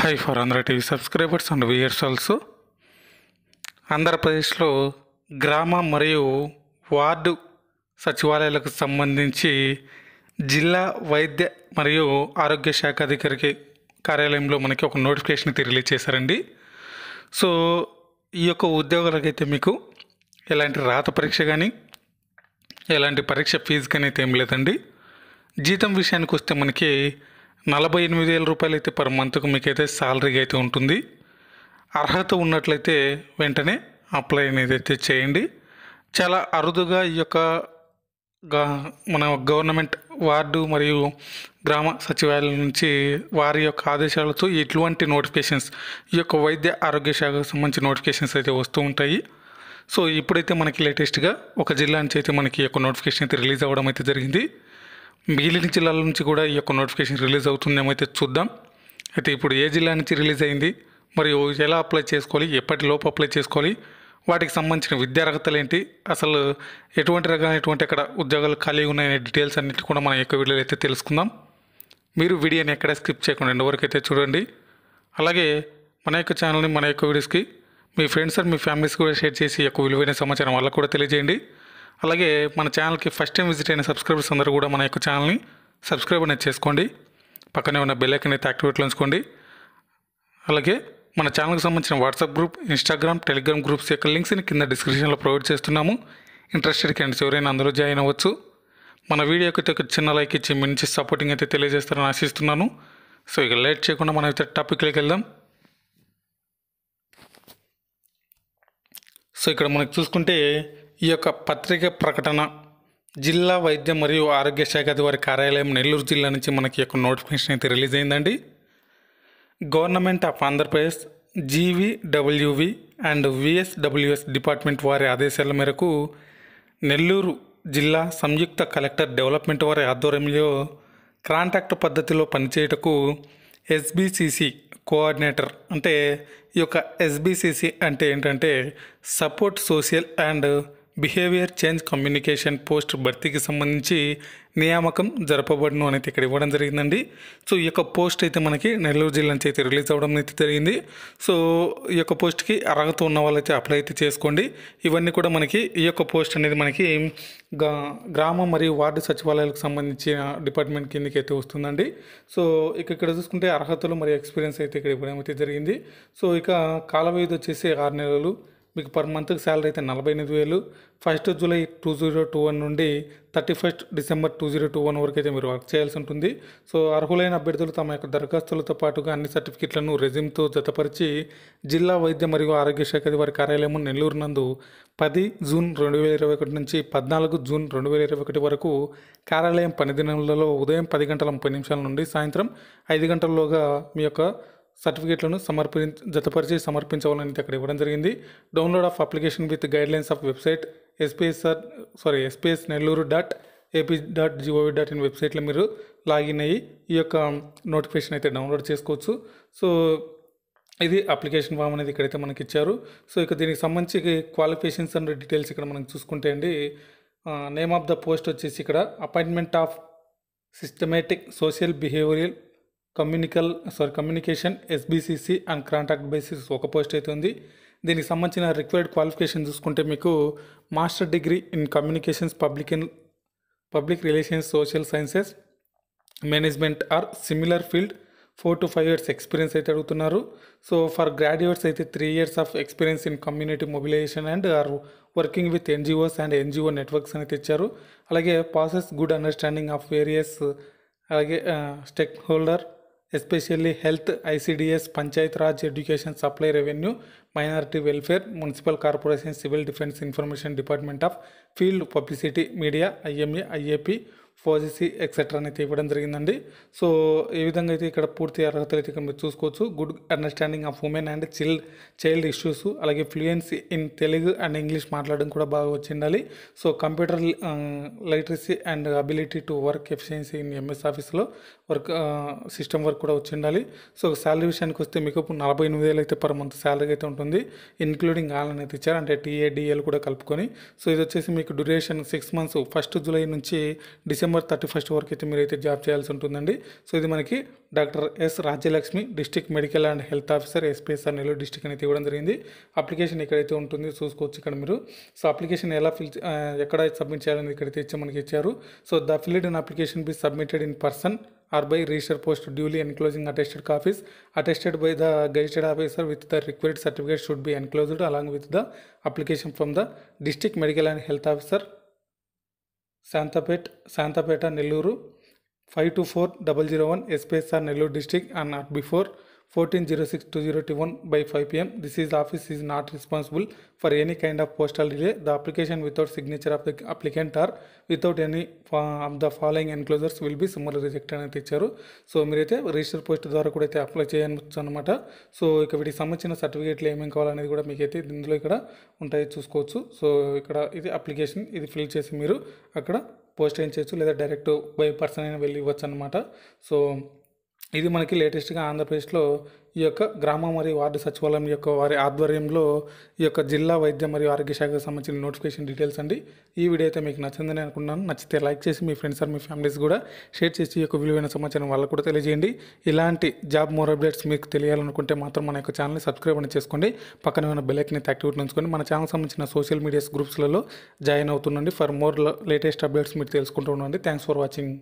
high for Andhra TV subscribers and viewers also ఆంధ్రప్రదేశ్లో గ్రామ మరియు వార్డు సచివాలయాలకు సంబంధించి జిల్లా వైద్య మరియు ఆరోగ్య శాఖ అధికారికి కార్యాలయంలో మనకి ఒక నోటిఫికేషన్ అయితే రిలీజ్ చేశారండి సో ఈ యొక్క అయితే మీకు ఎలాంటి రాత పరీక్ష కానీ ఎలాంటి పరీక్ష ఫీజు కానీ అయితే ఏం లేదండి జీతం విషయానికి వస్తే మనకి నలభై ఎనిమిది వేల రూపాయలు అయితే పర్ మంత్కు మీకైతే శాలరీగా అయితే ఉంటుంది అర్హత ఉన్నట్లయితే వెంటనే అప్లై అనేది అయితే చేయండి చాలా అరుదుగా ఈ యొక్క మన గవర్నమెంట్ వార్డు మరియు గ్రామ సచివాలయం నుంచి వారి యొక్క ఆదేశాలతో ఇటువంటి నోటిఫికేషన్స్ ఈ యొక్క వైద్య ఆరోగ్య శాఖకు సంబంధించి నోటిఫికేషన్స్ అయితే వస్తూ ఉంటాయి సో ఇప్పుడైతే మనకి లేటెస్ట్గా ఒక జిల్లా నుంచి అయితే మనకి యొక్క నోటిఫికేషన్ అయితే రిలీజ్ అవ్వడం అయితే జరిగింది మిగిలిన జిల్లాల నుంచి కూడా ఈ యొక్క నోటిఫికేషన్ రిలీజ్ అయితే చూద్దాం అయితే ఇప్పుడు ఏ జిల్లా నుంచి రిలీజ్ అయింది మరియు ఎలా అప్లై చేసుకోవాలి ఎప్పటిలోపు అప్లై చేసుకోవాలి వాటికి సంబంధించిన విద్యార్హతలు ఏంటి అసలు ఎటువంటి రకమైనటువంటి అక్కడ ఉద్యోగాలు ఖాళీ ఉన్నాయనే డీటెయిల్స్ అన్నిటి కూడా మనం యొక్క వీడియోలో అయితే తెలుసుకుందాం మీరు వీడియోని ఎక్కడ స్కిప్ చేయకుండా వరకు అయితే చూడండి అలాగే మన యొక్క ఛానల్ని మన యొక్క వీడియోస్కి మీ ఫ్రెండ్స్ అండ్ మీ ఫ్యామిలీస్కి కూడా షేర్ చేసి యొక్క విలువైన సమాచారం వాళ్ళకు కూడా తెలియజేయండి అలాగే మన ఛానల్కి ఫస్ట్ టైం విజిట్ అయిన సబ్స్క్రైబర్స్ అందరూ కూడా మన యొక్క ఛానల్ని సబ్స్క్రైబ్ అనేది చేసుకోండి పక్కనే ఉన్న బెల్ ఐకన్ అయితే యాక్టివేట్లో ఉంచుకోండి అలాగే మన ఛానల్కి సంబంధించిన WhatsApp group Instagram Telegram groups యొక్క లింక్స్ని కింద డిస్క్రిప్షన్లో ప్రొవైడ్ చేస్తున్నాము ఇంట్రెస్టెడ్ క్యాండ్స్ ఎవరైనా అందరూ జాయిన్ అవ్వచ్చు మన వీడియోకి అయితే ఒక చిన్న లైక్ ఇచ్చి మంచి సపోర్టింగ్ అయితే తెలియజేస్తారని ఆశిస్తున్నాను సో ఇక లేట్ చేయకుండా మనం అయితే టాపిక్లోకి వెళ్దాం సో ఇక్కడ మనకు చూసుకుంటే ఈ యొక్క పత్రిక ప్రకటన జిల్లా వైద్య మరియు ఆరోగ్య శాఖ అధికారి కార్యాలయం నెల్లూరు జిల్లా నుంచి మనకి యొక్క నోటిఫికేషన్ అయితే రిలీజ్ అయిందండి government of Andhra Pradesh GVWV and VSWS department వారి ఆదేశాల మేరకు నెల్లూరు జిల్లా సంయుక్త కలెక్టర్ డెవలప్మెంట్ వారి ఆధ్వర్యంలో కాంట్రాక్ట్ పద్ధతిలో పనిచేయటకు ఎస్బీసీసీ కోఆర్డినేటర్ అంటే ఈ యొక్క ఎస్బీసీసీ అంటే ఏంటంటే support social and behaviour change communication post భర్తీకి సంబంధించి నియామకం జరపబడును అనేది ఇక్కడ ఇవ్వడం జరిగిందండి సో ఈ యొక్క పోస్ట్ అయితే మనకి నెల్లూరు జిల్లా నుంచి అయితే రిలీజ్ అవ్వడం అయితే జరిగింది సో ఈ యొక్క పోస్ట్కి అర్హత ఉన్న వాళ్ళైతే అప్లై అయితే చేసుకోండి ఇవన్నీ కూడా మనకి ఈ యొక్క పోస్ట్ అనేది మనకి గ్రామ మరియు వార్డు సచివాలయాలకు సంబంధించిన డిపార్ట్మెంట్ కిందకి అయితే వస్తుందండి సో ఇక ఇక్కడ చూసుకుంటే అర్హతలు మరియు ఎక్స్పీరియన్స్ అయితే ఇక్కడ ఇవ్వడం అయితే జరిగింది సో ఇక కాల వ్యవధి వచ్చేసి ఆరు నెలలు మీకు పర్ మంత్కి శాలరీ అయితే నలభై ఎనిమిది వేలు first July two zero two one నుండి thirty first December two zero two one వరకు అయితే మీరు వర్క్ చేయాల్సి ఉంటుంది సో అర్హులైన అభ్యర్థులు తమ యొక్క దరఖాస్తులతో పాటుగా అన్ని సర్టిఫికెట్లను రెజ్యూమ్తో జతపరిచి జిల్లా వైద్య మరియు ఆరోగ్య శాఖ అధికారి కార్యాలయం నెల్లూరు నందు పది జూన్ రెండు వేల ఇరవై ఒకటి నుంచి పద్నాలుగు జూన్ రెండు వేల ఇరవై ఒకటి వరకు కార్యాలయం పని దినాలలో ఉదయం పది గంటల ముప్పై నిమిషాల నుండి సాయంత్రం ఐదు గంటలలోగా మీ యొక్క సర్టిఫికేట్లను సమర్పి జతపరిచి సమర్పించవాలని అక్కడ ఇవ్వడం జరిగింది download of application with guidelines of website SPS sir sorry SPS Nellore dot AP dot GOV dot in వెబ్సైట్లో మీరు లాగిన్ అయ్యి ఈ యొక్క నోటిఫికేషన్ అయితే డౌన్లోడ్ చేసుకోవచ్చు సో ఇది అప్లికేషన్ ఫామ్ అనేది ఇక్కడైతే మనకి ఇచ్చారు సో ఇక దీనికి సంబంధించి క్వాలిఫికేషన్స్ అండ్ డీటెయిల్స్ ఇక్కడ మనం చూసుకుంటే అండి నేమ్ ఆఫ్ ద పోస్ట్ వచ్చేసి ఇక్కడ appointment of systematic social behavioural కమ్యూనికల్ sorry communication SBCC and contract basis ఒక పోస్ట్ అయితే ఉంది దీనికి సంబంధించిన రిక్వైర్డ్ క్వాలిఫికేషన్ చూసుకుంటే మీకు master degree in communications public in public relations social sciences management or similar field four to five years experience అయితే అడుగుతున్నారు సో ఫర్ గ్రాడ్యుయేట్స్ అయితే three years of experience in community mobilisation and or working with NGOs and NGO networks అనేది ఇచ్చారు అలాగే process good understanding of various అలాగే stake uh, holder especially health, ICDS, Panchayat Raj Education Supply Revenue, Minority Welfare, Municipal Corporation, Civil Defense Information Department of Field Publicity Media, IMA, IAP, FOGSI etcetera అనేది ఇవ్వడం జరిగిందండి so ఈ విధంగా అయితే ఇక్కడ పూర్తి అర్హతలు అయితే మీరు చూసుకోవచ్చు good understanding of women and child child issues అలాగే fluency in Telugu and English మాట్లాడడం కూడా బాగా వచ్చిండాలి so computer literacy and ability to work efficiency in MS ఆఫీస్లో వర్క్ సిస్టమ్ వర్క్ కూడా వచ్చిండాలి సో శాలరీ విషయానికి వస్తే మీకు నలభై ఎనిమిది వేలు అయితే పర్ మంత్ శాలరీ అయితే ఉంటుంది ఇన్క్లూడింగ్ ఆల్ అనేది ఇచ్చారు అంటే టీఏ డిఎల్ కూడా కలుపుకొని సో ఇది వచ్చేసి మీకు duration six months first July నుంచి డిసెంబర్ డిసెంబర్ థర్టీ ఫస్ట్ వరకు అయితే మీరైతే జాబ్ చేయాల్సి ఉంటుందండి సో ఇది మనకి doctor S Rajyalakshmi district medical and health officer SPSR Nellore district అనేది ఇవ్వడం జరిగింది అప్లికేషన్ ఎక్కడైతే ఉంటుంది చూసుకోవచ్చు ఇక్కడ మీరు సో అప్లికేషన్ ఎలా ఫిల్ ఎక్కడ సబ్మిట్ చేయాలని ఇక్కడైతే ఇచ్చే మనకి ఇచ్చారు so the filled in application be submitted in person or by register post duly enclosing attested office attested by the gazetted officer with the required certificate should be enclosed along with the application from the district medical and health officer Santhapet Santhapeta Nellore five two four double zero one SPSR Nellore district and not before fourteen zero six two zero two one by five PM this is office is not responsible for any kind of postal relay the application without signature of the applicant or without any of the following enclosures will be summarily reject అనేది ఇచ్చారు so మీరైతే register post ద్వారా కూడా అయితే apply చేయవచ్చు అనమాట so ఇక వీటికి సంబంధించిన సర్టిఫికేట్లు ఏమేమి కావాలనేది కూడా మీకైతే ఇందులో ఇక్కడ ఉంటాయి చూసుకోవచ్చు సో ఇక్కడ ఇది అప్లికేషన్ ఇది ఫిల్ చేసి మీరు అక్కడ పోస్ట్ ఏం చేయొచ్చు లేదా డైరెక్ట్ బై పర్సన్ అయినా వెళ్ళి ఇవ్వచ్చు అనమాట సో ఇది మనకి లేటెస్ట్గా ఆంధ్రప్రదేశ్లో ఈ యొక్క గ్రామ మరియు వార్డు సచివాలయం యొక్క వారి ఆధ్వర్యంలో ఈ యొక్క జిల్లా వైద్య మరియు ఆరోగ్య శాఖకు సంబంధించిన నోటిఫికేషన్ డీటెయిల్స్ అండి ఈ వీడియో అయితే మీకు నచ్చిందని అనుకున్నాను నచ్చితే లైక్ చేసి మీ ఫ్రెండ్స్ ఆర్ మీ ఫ్యామిలీస్ కూడా షేర్ చేసి ఈ యొక్క విలువైన సమాచారం వాళ్ళకు కూడా తెలియజేయండి ఇలాంటి జాబ్ మోర్ అప్డేట్స్ మీకు తెలియాలనుకుంటే మాత్రం మన యొక్క ఛానల్ని సబ్స్క్రైబ్ అని చేసుకోండి పక్కన ఉన్న బెల్లైక్ని యాక్టివేట్ ఉంచుకొని మన ఛానల్ సంబంధించిన సోషల్ మీడియాస్ గ్రూప్స్లలో జాయిన్ అవుతుండండి ఫర్ మోర్ లేటెస్ట్ అప్డేట్స్ మీరు తెలుసుకుంటూ ఉండండి థ్యాంక్స్ ఫర్ వాచింగ్